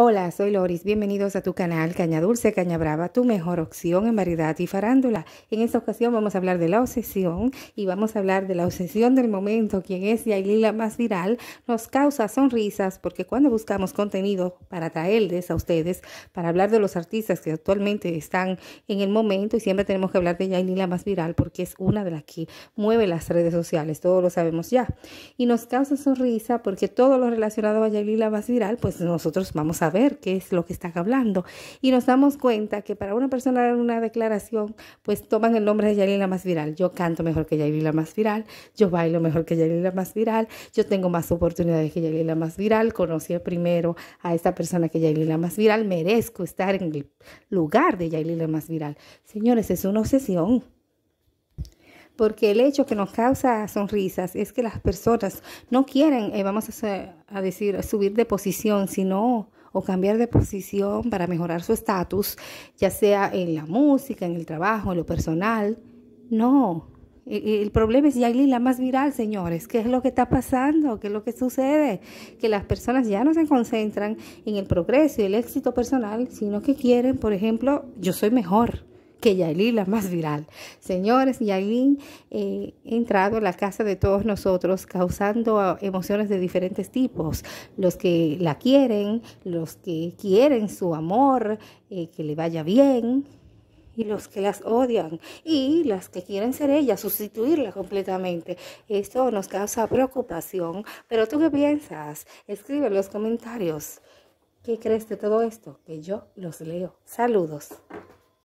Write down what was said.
Hola, soy Loris. Bienvenidos a tu canal Caña Dulce, Caña Brava, tu mejor opción en variedad y farándula. En esta ocasión vamos a hablar de la obsesión y vamos a hablar de la obsesión del momento, quien es la más viral, nos causa sonrisas porque cuando buscamos contenido para traerles a ustedes, para hablar de los artistas que actualmente están en el momento y siempre tenemos que hablar de la más viral porque es una de las que mueve las redes sociales, todos lo sabemos ya. Y nos causa sonrisa porque todo lo relacionado a Yailila más viral, pues nosotros vamos a ver qué es lo que están hablando. Y nos damos cuenta que para una persona dar una declaración, pues toman el nombre de Yailila más viral. Yo canto mejor que Yailila más viral, yo bailo mejor que Yailila más viral, yo tengo más oportunidades que Yailila más viral, conocí primero a esta persona que Yailin más viral, merezco estar en el lugar de Yailila más viral. Señores, es una obsesión porque el hecho que nos causa sonrisas es que las personas no quieren, eh, vamos a, decir, subir de posición, sino o cambiar de posición para mejorar su estatus, ya sea en la música, en el trabajo, en lo personal. No, e, e, el problema es ahí la más viral, señores. ¿Qué es lo que está pasando? ¿Qué es lo que sucede? Que las personas ya no se concentran en el progreso y el éxito personal, sino que quieren, por ejemplo, yo soy mejor que Yailin la más viral. Señores, Yailin ha eh, entrado a la casa de todos nosotros causando ah, emociones de diferentes tipos. Los que la quieren, los que quieren su amor, eh, que le vaya bien, y los que las odian y las que quieren ser ella, sustituirla completamente. Esto nos causa preocupación, pero tú qué piensas? Escribe en los comentarios. ¿Qué crees de todo esto? Que yo los leo. Saludos.